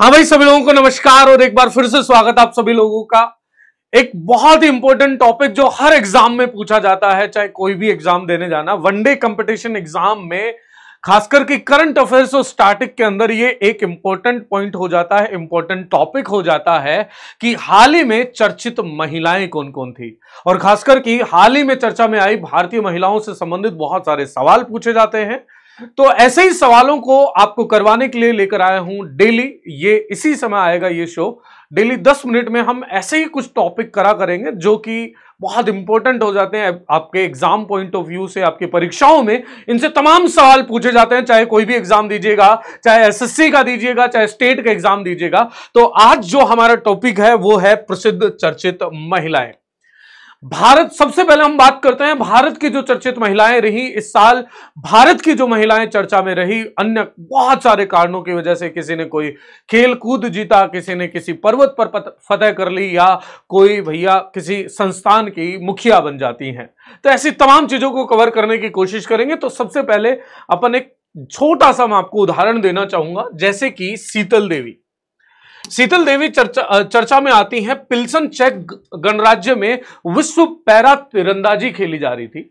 हाँ भाई सभी लोगों को नमस्कार और एक बार फिर से स्वागत आप सभी लोगों का एक बहुत ही इंपॉर्टेंट टॉपिक जो हर एग्जाम में पूछा जाता है चाहे कोई भी एग्जाम देने जाना वनडे कंपटीशन एग्जाम में खासकर के करंट अफेयर्स और स्टैटिक के अंदर ये एक इंपॉर्टेंट पॉइंट हो जाता है इंपॉर्टेंट टॉपिक हो जाता है कि हाल ही में चर्चित महिलाएं कौन कौन थी और खासकर की हाल ही में चर्चा में आई भारतीय महिलाओं से संबंधित बहुत सारे सवाल पूछे जाते हैं तो ऐसे ही सवालों को आपको करवाने के लिए लेकर आया हूं डेली ये इसी समय आएगा ये शो डेली दस मिनट में हम ऐसे ही कुछ टॉपिक करा करेंगे जो कि बहुत इंपॉर्टेंट हो जाते हैं आपके एग्जाम पॉइंट ऑफ व्यू से आपकी परीक्षाओं में इनसे तमाम सवाल पूछे जाते हैं चाहे कोई भी एग्जाम दीजिएगा चाहे एसएससी का दीजिएगा चाहे स्टेट का एग्जाम दीजिएगा तो आज जो हमारा टॉपिक है वो है प्रसिद्ध चर्चित महिलाएं भारत सबसे पहले हम बात करते हैं भारत की जो चर्चित महिलाएं रही इस साल भारत की जो महिलाएं चर्चा में रही अन्य बहुत सारे कारणों की वजह से किसी ने कोई खेल कूद जीता किसी ने किसी पर्वत पर फतेह कर ली या कोई भैया किसी संस्थान की मुखिया बन जाती हैं तो ऐसी तमाम चीजों को कवर करने की कोशिश करेंगे तो सबसे पहले अपन एक छोटा सा मैं आपको उदाहरण देना चाहूंगा जैसे कि शीतल देवी शीतल देवी चर्चा चर्चा में आती हैं पिल्सन चेक गणराज्य में विश्व पैरा तिरंदाजी खेली जा रही थी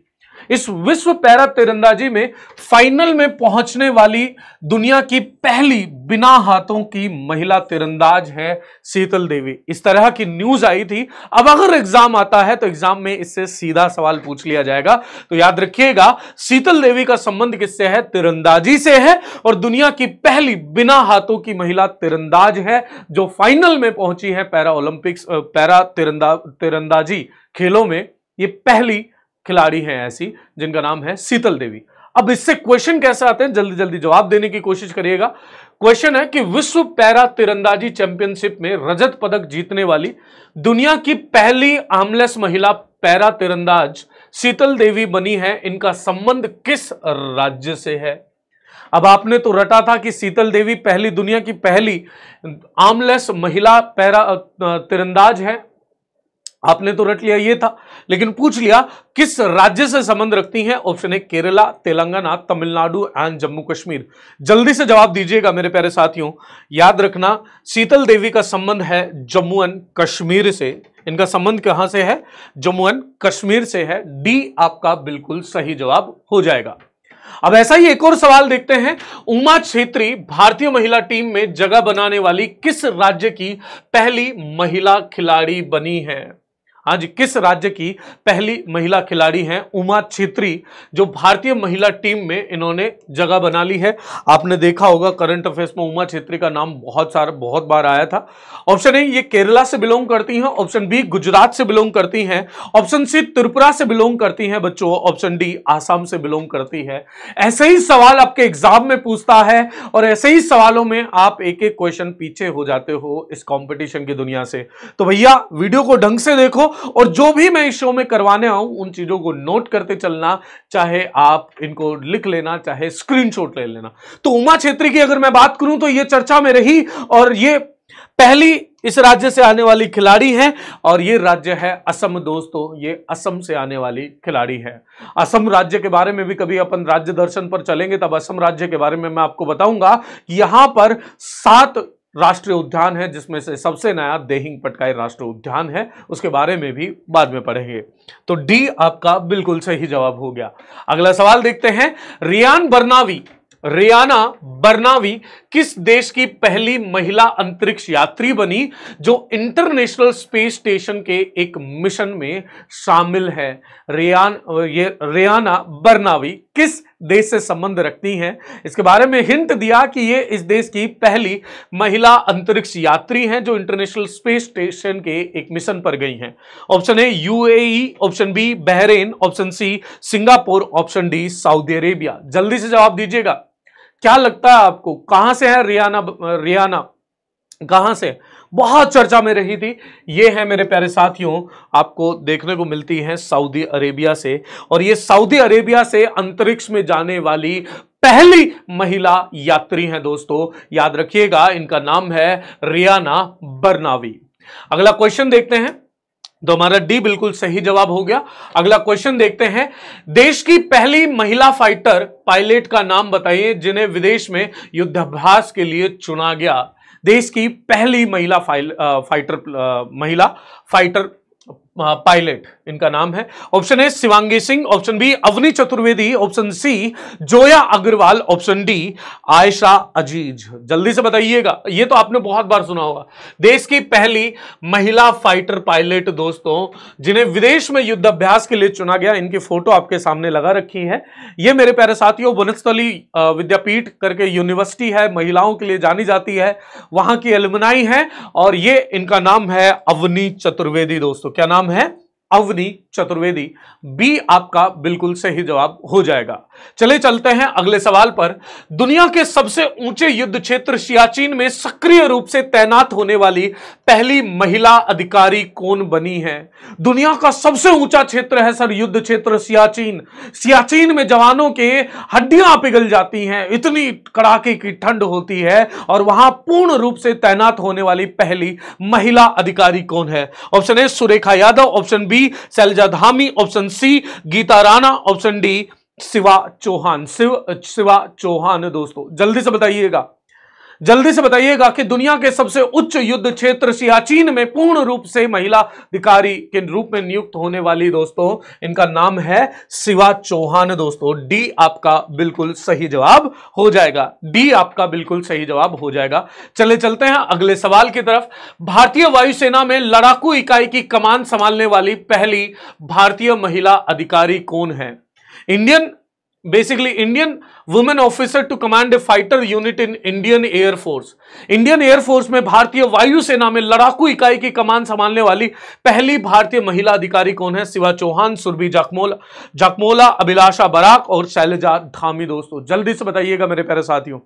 इस विश्व पैरा तीरंदाजी में फाइनल में पहुंचने वाली दुनिया की पहली बिना हाथों की महिला तीरंदाज है शीतल देवी इस तरह की न्यूज आई थी अब अगर एग्जाम आता है तो एग्जाम में इससे सीधा सवाल पूछ लिया जाएगा तो याद रखिएगा शीतल देवी का संबंध किससे है तीरंदाजी से है और दुनिया की पहली बिना हाथों की महिला तिरंदाज है जो फाइनल में पहुंची है पैरा ओलंपिक्स पैरा तिरंदा तिरंदाजी खेलों में ये पहली खिलाड़ी हैं ऐसी जिनका नाम है शीतल देवी अब इससे क्वेश्चन कैसे आते हैं जल्दी जल्दी जवाब देने की कोशिश करिएगा क्वेश्चन है कि विश्व पैरा तिरंदाजी चैंपियनशिप में रजत पदक जीतने वाली दुनिया की पहली आमलेस महिला पैरा तिरंदाज शीतल देवी बनी है इनका संबंध किस राज्य से है अब आपने तो रटा था कि शीतल देवी पहली दुनिया की पहली आमलेस महिला पैरा तिरंदाज है आपने तो रट लिया ये था लेकिन पूछ लिया किस राज्य से संबंध रखती हैं ऑप्शन है केरला तेलंगाना तमिलनाडु एंड जम्मू कश्मीर जल्दी से जवाब दीजिएगा मेरे प्यारे साथियों याद रखना शीतल देवी का संबंध है जम्मू एंड कश्मीर से इनका संबंध कहां से है जम्मू एंड कश्मीर से है डी आपका बिल्कुल सही जवाब हो जाएगा अब ऐसा ही एक और सवाल देखते हैं उमा छेत्री भारतीय महिला टीम में जगह बनाने वाली किस राज्य की पहली महिला खिलाड़ी बनी है आज किस राज्य की पहली महिला खिलाड़ी हैं उमा छेत्री जो भारतीय महिला टीम में इन्होंने जगह बना ली है आपने देखा होगा करंट अफेयर्स में उमा छेत्री का नाम बहुत सारा बहुत बार आया था ऑप्शन ए ये केरला से बिलोंग करती हैं ऑप्शन बी गुजरात से बिलोंग करती हैं ऑप्शन सी त्रिपुरा से बिलोंग करती हैं बच्चों ऑप्शन डी आसाम से बिलोंग करती है ऐसे ही सवाल आपके एग्जाम में पूछता है और ऐसे ही सवालों में आप एक एक क्वेश्चन पीछे हो जाते हो इस कॉम्पिटिशन की दुनिया से तो भैया वीडियो को ढंग से देखो और जो भी मैं इस शो में करवाने आऊं उन चीजों को नोट करते चलना चाहे आप इनको लिख लेना चाहे स्क्रीनशॉट ले लेना तो उमा छेत्री की अगर मैं बात करूं तो ये चर्चा में रही और ये पहली इस राज्य से आने वाली खिलाड़ी है और ये राज्य है असम दोस्तों ये असम से आने वाली खिलाड़ी है असम राज्य के बारे में भी कभी अपन राज्य दर्शन पर चलेंगे तब असम राज्य के बारे में मैं आपको बताऊंगा यहां पर सात राष्ट्रीय उद्यान है जिसमें से सबसे नया देहिंग पटकाई राष्ट्रीय उद्यान है उसके बारे में भी बाद में पढ़ेंगे तो डी आपका बिल्कुल सही जवाब हो गया अगला सवाल देखते हैं रियान बरनावी रियाना बर्नावी किस देश की पहली महिला अंतरिक्ष यात्री बनी जो इंटरनेशनल स्पेस स्टेशन के एक मिशन में शामिल है रियान ये रियाना बर्नावी किस देश से संबंध रखती हैं इसके बारे में हिंट दिया कि ये इस देश की पहली महिला अंतरिक्ष यात्री हैं जो इंटरनेशनल स्पेस स्टेशन के एक मिशन पर गई हैं option A UAE option B Bahrain option C Singapore option D Saudi Arabia जल्दी से जवाब दीजिएगा क्या लगता है आपको कहां से है रियाना रियाना कहां से बहुत चर्चा में रही थी ये है मेरे प्यारे साथियों आपको देखने को मिलती है सऊदी अरेबिया से और ये सऊदी अरेबिया से अंतरिक्ष में जाने वाली पहली महिला यात्री हैं दोस्तों याद रखिएगा इनका नाम है रियाना बर्नावी अगला क्वेश्चन देखते हैं तो हमारा डी बिल्कुल सही जवाब हो गया अगला क्वेश्चन देखते हैं देश की पहली महिला फाइटर पायलट का नाम बताइए जिन्हें विदेश में युद्धाभ्यास के लिए चुना गया देश की पहली महिला फाइल फाइटर महिला फाइटर पायलट इनका नाम है option A Shivangi Singh option B Avani Chaturvedi option C Zoya Agarwal option D Ayesha Aziz जल्दी से बताइएगा ये तो आपने बहुत बार सुना होगा देश की पहली महिला फाइटर पायलट दोस्तों जिन्हें विदेश में युद्ध अभ्यास के लिए चुना गया इनकी फोटो आपके सामने लगा रखी है ये मेरे प्यारे साथियों वनस्थली विद्यापीठ करके यूनिवर्सिटी है महिलाओं के लिए जानी जाती है वहां की एलुमनाई है और ये इनका नाम है अवनी चतुर्वेदी दोस्तों क्या नाम नाम है अवनी चतुर्वेदी बी आपका बिल्कुल सही जवाब हो जाएगा चले चलते हैं अगले सवाल पर दुनिया के सबसे ऊंचे युद्ध क्षेत्र सियाचिन में सक्रिय रूप से तैनात होने वाली पहली महिला अधिकारी कौन बनी है दुनिया का सबसे ऊंचा क्षेत्र है सर युद्ध क्षेत्र सियाचिन सियाचिन में जवानों के हड्डियां पिघल जाती हैं इतनी कड़ाके की ठंड होती है और वहां पूर्ण रूप से तैनात होने वाली पहली महिला अधिकारी कौन है option A Surekha Yadav option B B Sailaja Dhami option C Geeta Rana option D Shiva Chauhan Shiv Shiva Chauhan दोस्तों जल्दी से बताइएगा जल्दी से बताइएगा कि दुनिया के सबसे उच्च युद्ध क्षेत्र सियाचीन में पूर्ण रूप से महिला अधिकारी के रूप में नियुक्त होने वाली दोस्तों इनका नाम है शिवा चौहान दोस्तों डी आपका बिल्कुल सही जवाब हो जाएगा डी आपका बिल्कुल सही जवाब हो जाएगा चले चलते हैं अगले सवाल की तरफ भारतीय वायुसेना में लड़ाकू इकाई की कमान संभालने वाली पहली भारतीय महिला अधिकारी कौन है Indian basically Indian women officer to command a fighter unit in Indian Air Force Indian Air Force में भारतीय वायुसेना में लड़ाकू इकाई की कमान संभालने वाली पहली भारतीय महिला अधिकारी कौन है शिवा चौहान सुरभि जखमोला जखमोला अभिलाषा बराक और शैलजा धामी दोस्तों जल्दी से बताइएगा मेरे प्यारे साथियों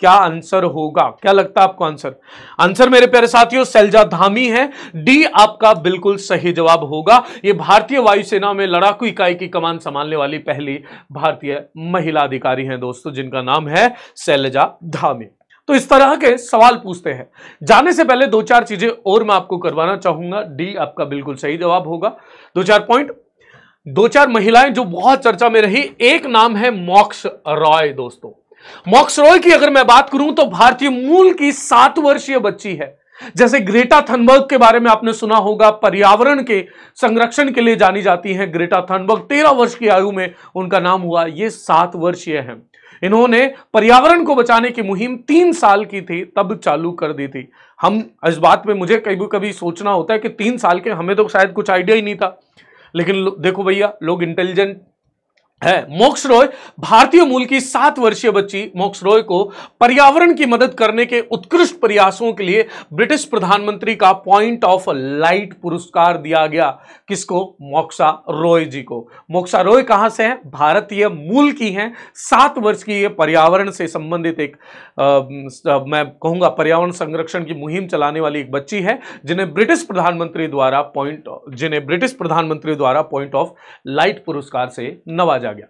क्या आंसर होगा क्या लगता है आपको आंसर आंसर मेरे प्यारे साथियों सैलजा धामी है डी आपका बिल्कुल सही जवाब होगा ये भारतीय वायुसेना में लड़ाकू इकाई की कमान संभालने वाली पहली भारतीय महिला अधिकारी हैं दोस्तों जिनका नाम है सैलजा धामी तो इस तरह के सवाल पूछते हैं जाने से पहले दो चार चीजें और मैं आपको करवाना चाहूंगा डी आपका बिल्कुल सही जवाब होगा दो चार पॉइंट दो चार महिलाएं जो बहुत चर्चा में रही एक नाम है मोक्ष रॉय दोस्तों मॉक्स रॉय की अगर मैं बात करूं तो भारतीय मूल की सात वर्षीय बच्ची है जैसे ग्रेटा थनबर्ग के बारे में आपने सुना होगा पर्यावरण के संरक्षण के लिए जानी जाती हैं ग्रेटा थनबर्ग तेरह वर्ष की आयु में उनका नाम हुआ ये सात वर्षीय हैं इन्होंने पर्यावरण को बचाने की मुहिम तीन साल की थी तब चालू कर दी थी हम इस बात पे मुझे कभी कभी सोचना होता है कि तीन साल के हमें तो शायद कुछ आइडिया ही नहीं था लेकिन देखो भैया लोग इंटेलिजेंट है मोक्ष रॉय भारतीय मूल की सात वर्षीय बच्ची मोक्ष रॉय को पर्यावरण की मदद करने के उत्कृष्ट प्रयासों के लिए ब्रिटिश प्रधानमंत्री का पॉइंट ऑफ लाइट पुरस्कार दिया गया किसको मोक्षा रॉय जी को मोक्षा रॉय कहां से हैं भारतीय मूल की हैं सात वर्ष की ये पर्यावरण से संबंधित एक आ मैं कहूंगा पर्यावरण संरक्षण की मुहिम चलाने वाली एक बच्ची है जिन्हें ब्रिटिश प्रधानमंत्री द्वारा पॉइंट जिन्हें ब्रिटिश प्रधानमंत्री द्वारा पॉइंट ऑफ लाइट पुरस्कार से नवाजा आ गया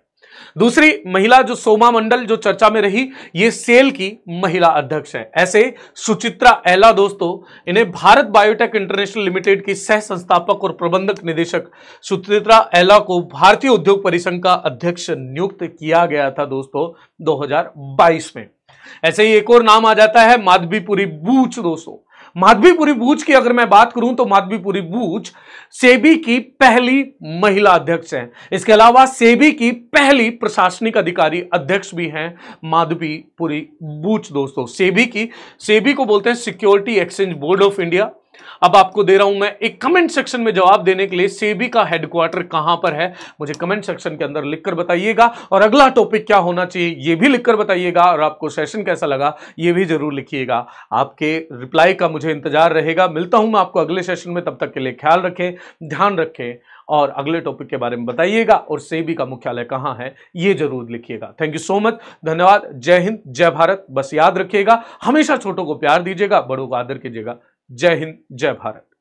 दूसरी महिला जो सोमा मंडल जो चर्चा में रही ये सेल की महिला अध्यक्ष है ऐसे सुचित्रा एला दोस्तों इन्हें भारत बायोटेक इंटरनेशनल लिमिटेड की सह संस्थापक और प्रबंधक निदेशक सुचित्रा एला को भारतीय उद्योग परिसंघ का अध्यक्ष नियुक्त किया गया था दोस्तों 2022 में ऐसे ही एक और नाम आ जाता है माधवीपुरी बूच दोस्तों माधवीपुरी बूच की अगर मैं बात करूं तो माधवीपुरी बूच सेबी की पहली महिला अध्यक्ष हैं इसके अलावा सेबी की पहली प्रशासनिक अधिकारी अध्यक्ष भी हैं माधवीपुरी बूच दोस्तों सेबी की सेबी को बोलते हैं security exchange board of India अब आपको दे रहा हूं मैं एक कमेंट सेक्शन में जवाब देने के लिए सेबी का हेडक्वार्टर कहां पर है मुझे कमेंट सेक्शन के अंदर लिखकर बताइएगा और अगला टॉपिक क्या होना चाहिए यह भी लिखकर बताइएगा और आपको सेशन कैसा लगा यह भी जरूर लिखिएगा आपके रिप्लाई का मुझे इंतजार रहेगा मिलता हूं मैं आपको अगले सेशन में तब तक के लिए ख्याल रखें ध्यान रखें और अगले टॉपिक के बारे में बताइएगा और सेबी का मुख्यालय कहाँ है ये जरूर लिखिएगा थैंक यू सो मच धन्यवाद जय हिंद जय भारत बस याद रखिएगा हमेशा छोटों को प्यार दीजिएगा बड़ों को आदर कीजिएगा जय हिंद जय भारत